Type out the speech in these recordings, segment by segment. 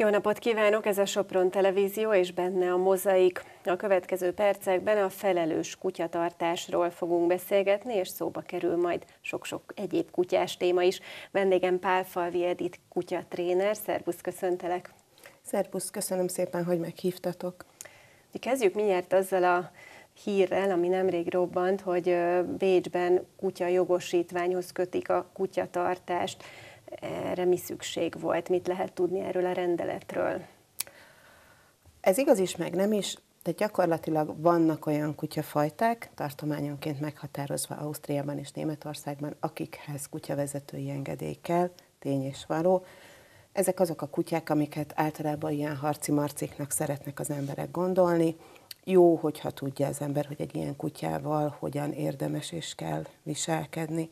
Jó napot kívánok, ez a Sopron Televízió és benne a Mozaik. A következő percekben a felelős kutyatartásról fogunk beszélgetni, és szóba kerül majd sok-sok egyéb kutyás téma is. Vendégem Falvi Edith kutyatréner. Szerbusz, köszöntelek! Szerbusz, köszönöm szépen, hogy meghívtatok. Mi kezdjük miért azzal a hírrel, ami nemrég robbant, hogy Bécsben kutya jogosítványhoz kötik a kutyatartást erre mi szükség volt, mit lehet tudni erről a rendeletről? Ez igaz is, meg nem is. de gyakorlatilag vannak olyan kutyafajták, tartományonként meghatározva Ausztriában és Németországban, akikhez kutyavezetői engedély kell, tény és való. Ezek azok a kutyák, amiket általában ilyen harci marciknak szeretnek az emberek gondolni. Jó, hogyha tudja az ember, hogy egy ilyen kutyával hogyan érdemes és kell viselkedni.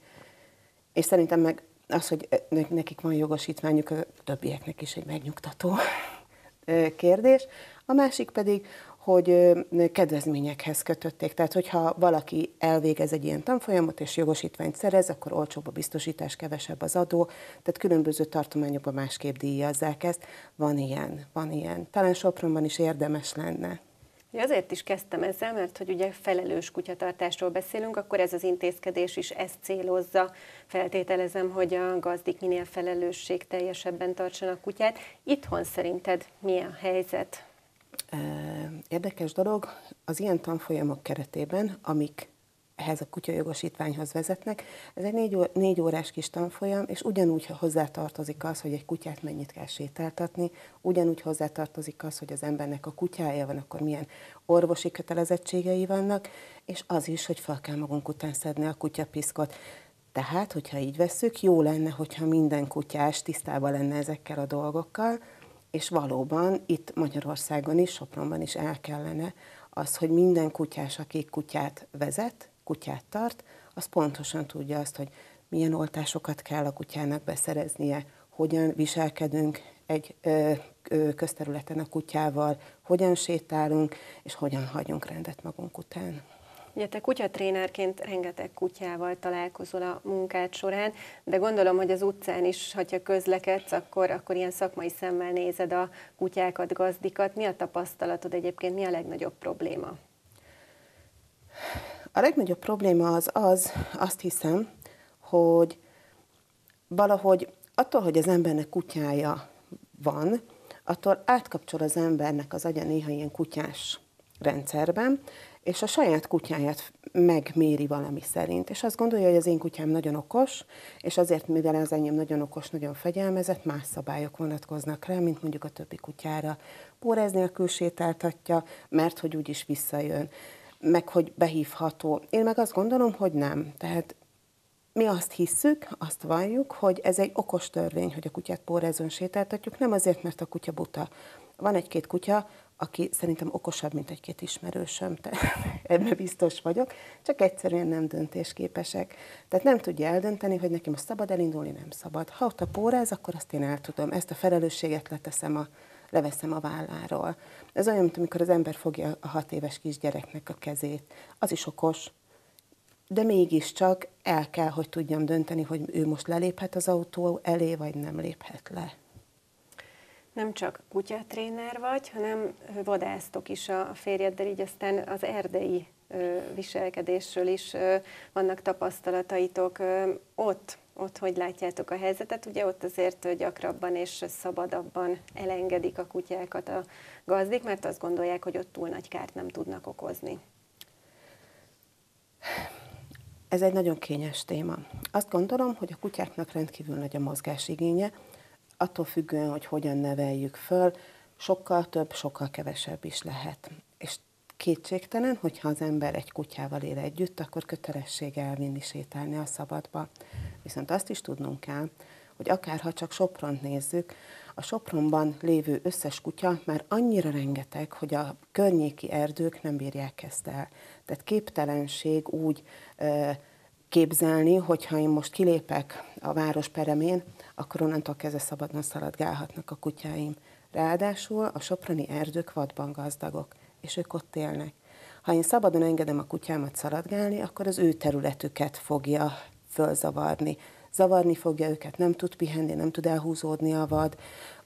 És szerintem meg az, hogy nekik van jogosítványuk, a többieknek is egy megnyugtató kérdés. A másik pedig, hogy kedvezményekhez kötötték. Tehát, hogyha valaki elvégez egy ilyen tanfolyamot és jogosítványt szerez, akkor olcsóbb a biztosítás, kevesebb az adó, tehát különböző tartományokban másképp díjazzák ezt. Van ilyen, van ilyen. Talán Sopronban is érdemes lenne. Ja, azért is kezdtem ezzel, mert hogy ugye felelős kutyatartásról beszélünk, akkor ez az intézkedés is ezt célozza. Feltételezem, hogy a gazdik minél felelősség teljesebben tartsanak kutyát. Itthon szerinted mi a helyzet? Érdekes dolog, az ilyen tanfolyamok keretében, amik ehhez a kutyajogosítványhoz vezetnek. Ez egy négy, ó- négy órás kis tanfolyam, és ugyanúgy hozzátartozik az, hogy egy kutyát mennyit kell sétáltatni, ugyanúgy hozzátartozik az, hogy az embernek a kutyája van, akkor milyen orvosi kötelezettségei vannak, és az is, hogy fel kell magunk után szedni a kutyapiszkot. Tehát, hogyha így vesszük, jó lenne, hogyha minden kutyás tisztában lenne ezekkel a dolgokkal, és valóban itt Magyarországon is, Sopronban is el kellene az, hogy minden kutyás, aki kutyát vezet, kutyát tart, az pontosan tudja azt, hogy milyen oltásokat kell a kutyának beszereznie, hogyan viselkedünk egy ö, ö, közterületen a kutyával, hogyan sétálunk, és hogyan hagyunk rendet magunk után. Ugye te kutyatrénerként rengeteg kutyával találkozol a munkád során, de gondolom, hogy az utcán is, ha közlekedsz, akkor, akkor ilyen szakmai szemmel nézed a kutyákat, gazdikat. Mi a tapasztalatod egyébként, mi a legnagyobb probléma? A legnagyobb probléma az az, azt hiszem, hogy valahogy attól, hogy az embernek kutyája van, attól átkapcsol az embernek az agya néha ilyen kutyás rendszerben, és a saját kutyáját megméri valami szerint, és azt gondolja, hogy az én kutyám nagyon okos, és azért, mivel az enyém nagyon okos, nagyon fegyelmezett, más szabályok vonatkoznak rá, mint mondjuk a többi kutyára. Pórez nélkül sétáltatja, mert hogy úgyis visszajön meg hogy behívható. Én meg azt gondolom, hogy nem. Tehát mi azt hisszük, azt valljuk, hogy ez egy okos törvény, hogy a kutyát pórezön sétáltatjuk, nem azért, mert a kutya buta. Van egy-két kutya, aki szerintem okosabb, mint egy-két ismerősöm, ebben biztos vagyok, csak egyszerűen nem döntésképesek. Tehát nem tudja eldönteni, hogy nekem most szabad elindulni, nem szabad. Ha ott a póráz, akkor azt én el tudom. Ezt a felelősséget leteszem a leveszem a válláról. Ez olyan, mint amikor az ember fogja a hat éves kisgyereknek a kezét. Az is okos, de mégiscsak el kell, hogy tudjam dönteni, hogy ő most leléphet az autó elé, vagy nem léphet le. Nem csak kutyatréner vagy, hanem vadásztok is a férjeddel, így aztán az erdei viselkedésről is vannak tapasztalataitok ott ott hogy látjátok a helyzetet? Ugye ott azért gyakrabban és szabadabban elengedik a kutyákat a gazdik, mert azt gondolják, hogy ott túl nagy kárt nem tudnak okozni. Ez egy nagyon kényes téma. Azt gondolom, hogy a kutyáknak rendkívül nagy a igénye attól függően, hogy hogyan neveljük föl, sokkal több, sokkal kevesebb is lehet. És kétségtelen, hogyha az ember egy kutyával él együtt, akkor kötelessége elvinni sétálni a szabadba. Viszont azt is tudnunk kell, hogy akárha csak Sopront nézzük, a Sopronban lévő összes kutya már annyira rengeteg, hogy a környéki erdők nem bírják ezt el. Tehát képtelenség úgy ö, képzelni, hogyha én most kilépek a város peremén, akkor onnantól kezdve szabadon szaladgálhatnak a kutyáim. Ráadásul a soproni erdők vadban gazdagok, és ők ott élnek. Ha én szabadon engedem a kutyámat szaladgálni, akkor az ő területüket fogja fölzavarni. Zavarni fogja őket, nem tud pihenni, nem tud elhúzódni a vad.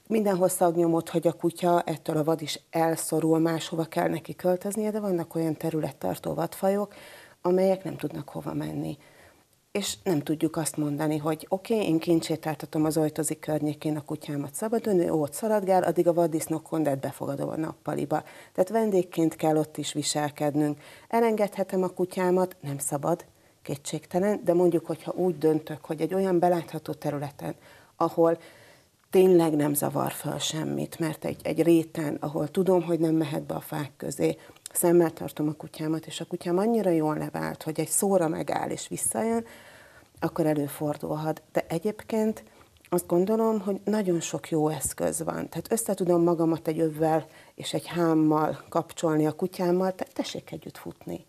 Mindenhol szagnyomot hogy a kutya, ettől a vad is elszorul, máshova kell neki költöznie, de vannak olyan területtartó vadfajok, amelyek nem tudnak hova menni és nem tudjuk azt mondani, hogy oké, okay, én kincsétáltatom az ajtózik környékén a kutyámat szabadon, ő ott szaladgál, addig a vaddisznok kondát befogadom a nappaliba. Tehát vendégként kell ott is viselkednünk. Elengedhetem a kutyámat, nem szabad, kétségtelen, de mondjuk, hogyha úgy döntök, hogy egy olyan belátható területen, ahol tényleg nem zavar fel semmit, mert egy, egy réten, ahol tudom, hogy nem mehet be a fák közé, szemmel tartom a kutyámat, és a kutyám annyira jól levált, hogy egy szóra megáll és visszajön, akkor előfordulhat. De egyébként azt gondolom, hogy nagyon sok jó eszköz van. Tehát összetudom magamat egy övvel és egy hámmal kapcsolni a kutyámmal, tehát tessék együtt futni.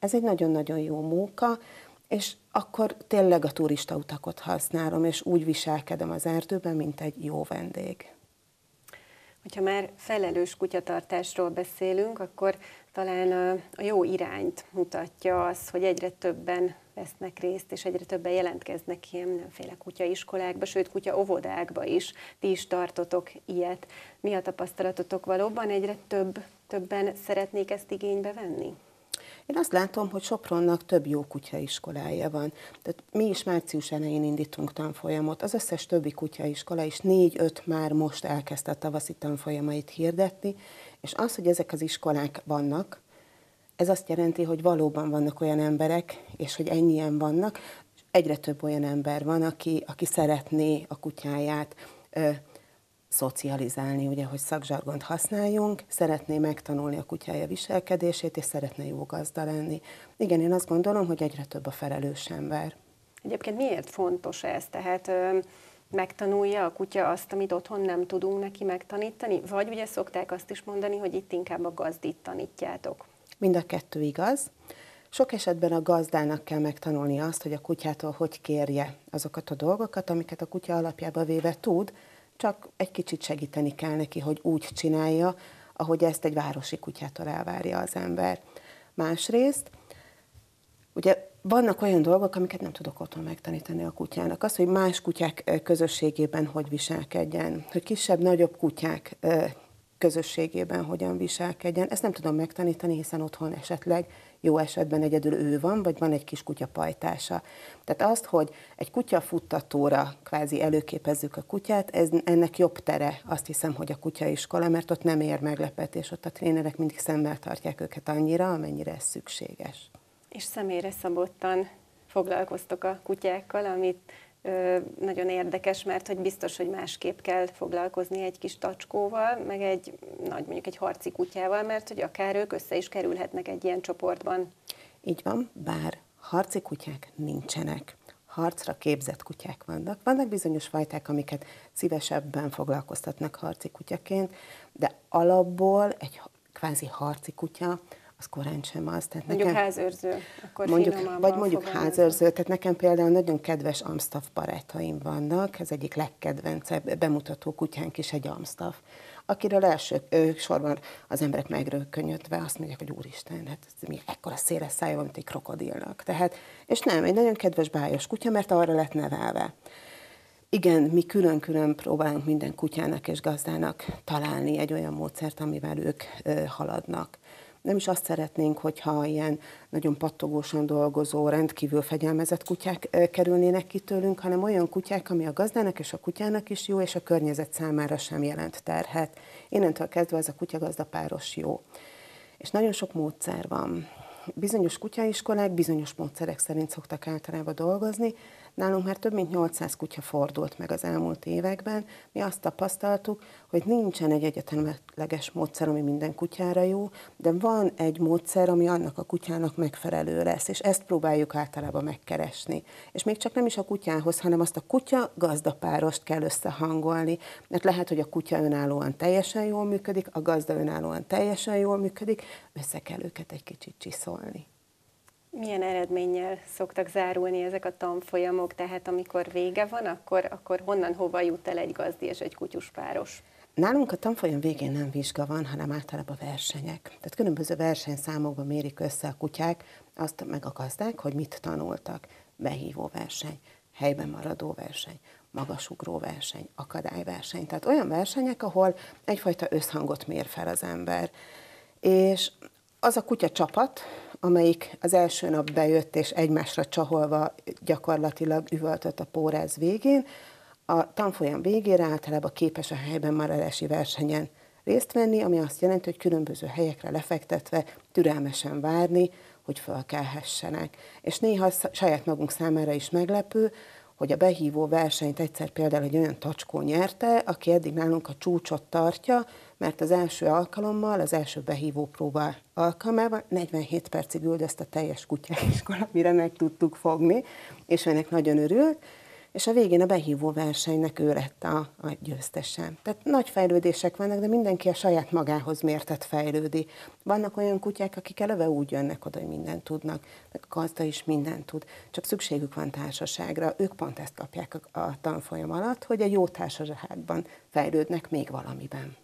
Ez egy nagyon-nagyon jó munka, és akkor tényleg a turista utakot használom, és úgy viselkedem az erdőben, mint egy jó vendég. Hogyha már felelős kutyatartásról beszélünk, akkor talán a jó irányt mutatja az, hogy egyre többen vesznek részt, és egyre többen jelentkeznek ilyen mindenféle kutyaiskolákba, sőt kutya óvodákba is. Ti is tartotok ilyet. Mi a tapasztalatotok valóban? Egyre több, többen szeretnék ezt igénybe venni? Én azt látom, hogy Sopronnak több jó kutyaiskolája van. Tehát mi is március elején indítunk tanfolyamot. Az összes többi kutyaiskola is négy-öt már most elkezdte a tavaszi tanfolyamait hirdetni, és az, hogy ezek az iskolák vannak, ez azt jelenti, hogy valóban vannak olyan emberek, és hogy ennyien vannak, egyre több olyan ember van, aki, aki szeretné a kutyáját szocializálni, ugye, hogy szakzsargont használjunk, szeretné megtanulni a kutyája viselkedését, és szeretne jó gazda lenni. Igen, én azt gondolom, hogy egyre több a felelős ember. Egyébként miért fontos ez? Tehát ö, megtanulja a kutya azt, amit otthon nem tudunk neki megtanítani? Vagy ugye szokták azt is mondani, hogy itt inkább a gazdit tanítjátok? Mind a kettő igaz. Sok esetben a gazdának kell megtanulni azt, hogy a kutyától hogy kérje azokat a dolgokat, amiket a kutya alapjába véve tud, csak egy kicsit segíteni kell neki, hogy úgy csinálja, ahogy ezt egy városi kutyától elvárja az ember. Másrészt, ugye vannak olyan dolgok, amiket nem tudok otthon megtanítani a kutyának. Az, hogy más kutyák közösségében hogy viselkedjen, hogy kisebb-nagyobb kutyák közösségében hogyan viselkedjen. Ezt nem tudom megtanítani, hiszen otthon esetleg jó esetben egyedül ő van, vagy van egy kis kutya pajtása. Tehát azt, hogy egy kutya futtatóra kvázi előképezzük a kutyát, ez, ennek jobb tere, azt hiszem, hogy a kutyaiskola, mert ott nem ér meglepetés, ott a trénerek mindig szemmel tartják őket annyira, amennyire ez szükséges. És személyre szabottan foglalkoztok a kutyákkal, amit nagyon érdekes, mert hogy biztos, hogy másképp kell foglalkozni egy kis tacskóval, meg egy nagy, mondjuk egy harci kutyával, mert hogy akár ők össze is kerülhetnek egy ilyen csoportban. Így van, bár harci kutyák nincsenek harcra képzett kutyák vannak. Vannak bizonyos fajták, amiket szívesebben foglalkoztatnak harci kutyaként, de alapból egy kvázi harci kutya az korán sem az. Tehát mondjuk nekem, házőrző, akkor mondjuk, Vagy mondjuk házőrző, tehát nekem például nagyon kedves Amstaff barátaim vannak, ez egyik legkedvencebb bemutató kutyánk is egy Amstaff, akiről első ő, sorban az emberek megrökönyödve azt mondják, hogy úristen, hát ez mi ekkora széles szája van, mint egy krokodilnak. Tehát, és nem, egy nagyon kedves bájos kutya, mert arra lett nevelve. Igen, mi külön-külön próbálunk minden kutyának és gazdának találni egy olyan módszert, amivel ők ö, haladnak nem is azt szeretnénk, hogyha ilyen nagyon pattogósan dolgozó, rendkívül fegyelmezett kutyák kerülnének ki tőlünk, hanem olyan kutyák, ami a gazdának és a kutyának is jó, és a környezet számára sem jelent terhet. Innentől kezdve ez a kutyagazda páros jó. És nagyon sok módszer van. Bizonyos kutyaiskolák bizonyos módszerek szerint szoktak általában dolgozni, Nálunk már több mint 800 kutya fordult meg az elmúlt években. Mi azt tapasztaltuk, hogy nincsen egy egyetemleges módszer, ami minden kutyára jó, de van egy módszer, ami annak a kutyának megfelelő lesz, és ezt próbáljuk általában megkeresni. És még csak nem is a kutyához, hanem azt a kutya gazdapárost kell összehangolni, mert lehet, hogy a kutya önállóan teljesen jól működik, a gazda önállóan teljesen jól működik, össze kell őket egy kicsit csiszolni. Milyen eredménnyel szoktak zárulni ezek a tanfolyamok, tehát amikor vége van, akkor, akkor honnan hova jut el egy gazdi és egy kutyus páros? Nálunk a tanfolyam végén nem vizsga van, hanem általában versenyek. Tehát különböző versenyszámokban mérik össze a kutyák, azt meg a gazdák, hogy mit tanultak. Behívó verseny, helyben maradó verseny, magasugró verseny, akadályverseny. Tehát olyan versenyek, ahol egyfajta összhangot mér fel az ember. És az a kutya csapat, amelyik az első nap bejött, és egymásra csaholva gyakorlatilag üvöltött a póráz végén. A tanfolyam végére általában képes a helyben maradási versenyen részt venni, ami azt jelenti, hogy különböző helyekre lefektetve türelmesen várni, hogy felkelhessenek. És néha saját magunk számára is meglepő, hogy a behívó versenyt egyszer például egy olyan tacskó nyerte, aki eddig nálunk a csúcsot tartja, mert az első alkalommal, az első behívó próba alkalmával 47 percig üldözte a teljes kutyáiskola, mire meg tudtuk fogni, és ennek nagyon örült és a végén a behívó versenynek ő lett a, a győztese. Tehát nagy fejlődések vannak, de mindenki a saját magához mértet fejlődi. Vannak olyan kutyák, akik eleve úgy jönnek oda, hogy mindent tudnak, meg a gazda is mindent tud, csak szükségük van társaságra. Ők pont ezt kapják a, a tanfolyam alatt, hogy egy jó társaságban fejlődnek még valamiben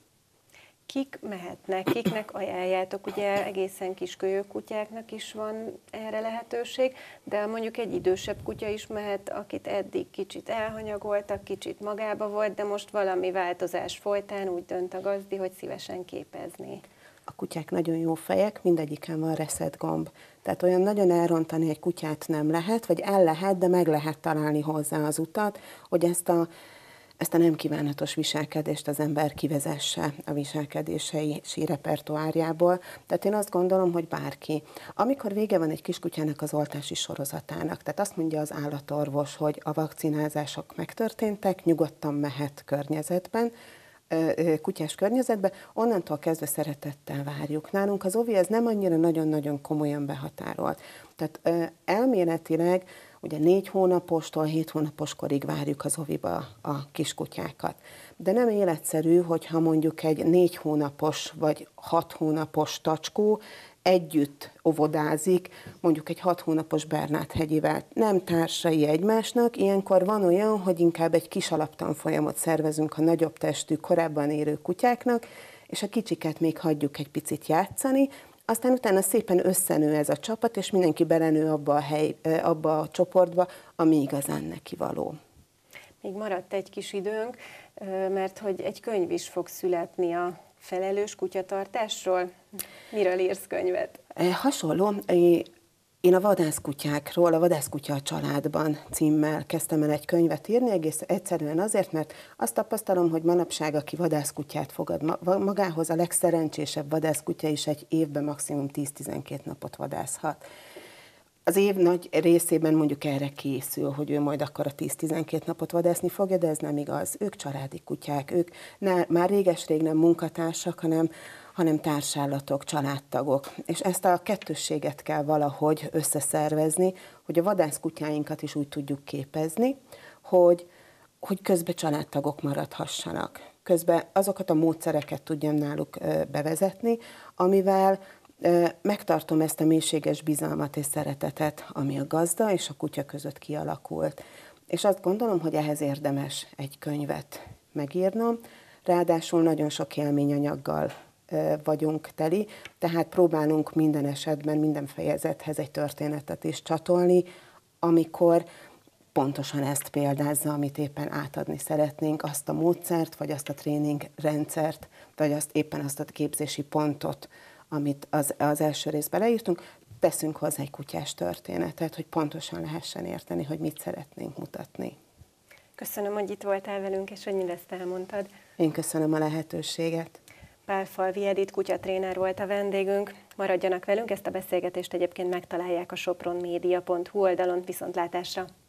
kik mehetnek, kiknek ajánljátok, ugye egészen kis kutyáknak is van erre lehetőség, de mondjuk egy idősebb kutya is mehet, akit eddig kicsit elhanyagoltak, kicsit magába volt, de most valami változás folytán úgy dönt a gazdi, hogy szívesen képezni. A kutyák nagyon jó fejek, mindegyiken van reset gomb. Tehát olyan nagyon elrontani egy kutyát nem lehet, vagy el lehet, de meg lehet találni hozzá az utat, hogy ezt a ezt a nem kívánatos viselkedést az ember kivezesse a viselkedései repertoárjából. Tehát én azt gondolom, hogy bárki. Amikor vége van egy kiskutyának az oltási sorozatának, tehát azt mondja az állatorvos, hogy a vakcinázások megtörténtek, nyugodtan mehet környezetben, kutyás környezetbe, onnantól kezdve szeretettel várjuk. Nálunk az OVI ez nem annyira nagyon-nagyon komolyan behatárolt. Tehát elméletileg Ugye négy hónapostól hét korig várjuk az oviba a kiskutyákat. De nem életszerű, hogyha mondjuk egy négy hónapos vagy hat hónapos tacskó együtt ovodázik, mondjuk egy hat hónapos Bernát hegyivel. Nem társai egymásnak, ilyenkor van olyan, hogy inkább egy kis alaptanfolyamot szervezünk a nagyobb testű, korábban érő kutyáknak, és a kicsiket még hagyjuk egy picit játszani, aztán utána szépen összenő ez a csapat, és mindenki belenő abba a, hely, abba a csoportba, ami igazán neki való. Még maradt egy kis időnk, mert hogy egy könyv is fog születni a felelős kutyatartásról. Miről írsz könyvet? Hasonló, én a vadászkutyákról, a vadászkutya a családban címmel kezdtem el egy könyvet írni, egész egyszerűen azért, mert azt tapasztalom, hogy manapság, aki vadászkutyát fogad magához, a legszerencsésebb vadászkutya is egy évben maximum 10-12 napot vadászhat az év nagy részében mondjuk erre készül, hogy ő majd akkor a 10-12 napot vadászni fogja, de ez nem igaz. Ők családi kutyák, ők ne, már réges-rég nem munkatársak, hanem, hanem társállatok, családtagok. És ezt a kettősséget kell valahogy összeszervezni, hogy a vadászkutyáinkat is úgy tudjuk képezni, hogy, hogy közben családtagok maradhassanak. Közben azokat a módszereket tudjam náluk bevezetni, amivel megtartom ezt a mélységes bizalmat és szeretetet, ami a gazda és a kutya között kialakult. És azt gondolom, hogy ehhez érdemes egy könyvet megírnom, ráadásul nagyon sok élményanyaggal vagyunk teli, tehát próbálunk minden esetben, minden fejezethez egy történetet is csatolni, amikor pontosan ezt példázza, amit éppen átadni szeretnénk, azt a módszert, vagy azt a tréningrendszert, vagy azt éppen azt a képzési pontot, amit az, az első részben leírtunk, teszünk hozzá egy kutyás történetet, hogy pontosan lehessen érteni, hogy mit szeretnénk mutatni. Köszönöm, hogy itt voltál velünk, és hogy mindezt elmondtad. Én köszönöm a lehetőséget. Pál Falvi Edith kutyatréner volt a vendégünk. Maradjanak velünk, ezt a beszélgetést egyébként megtalálják a sopronmedia.hu oldalon. Viszontlátásra!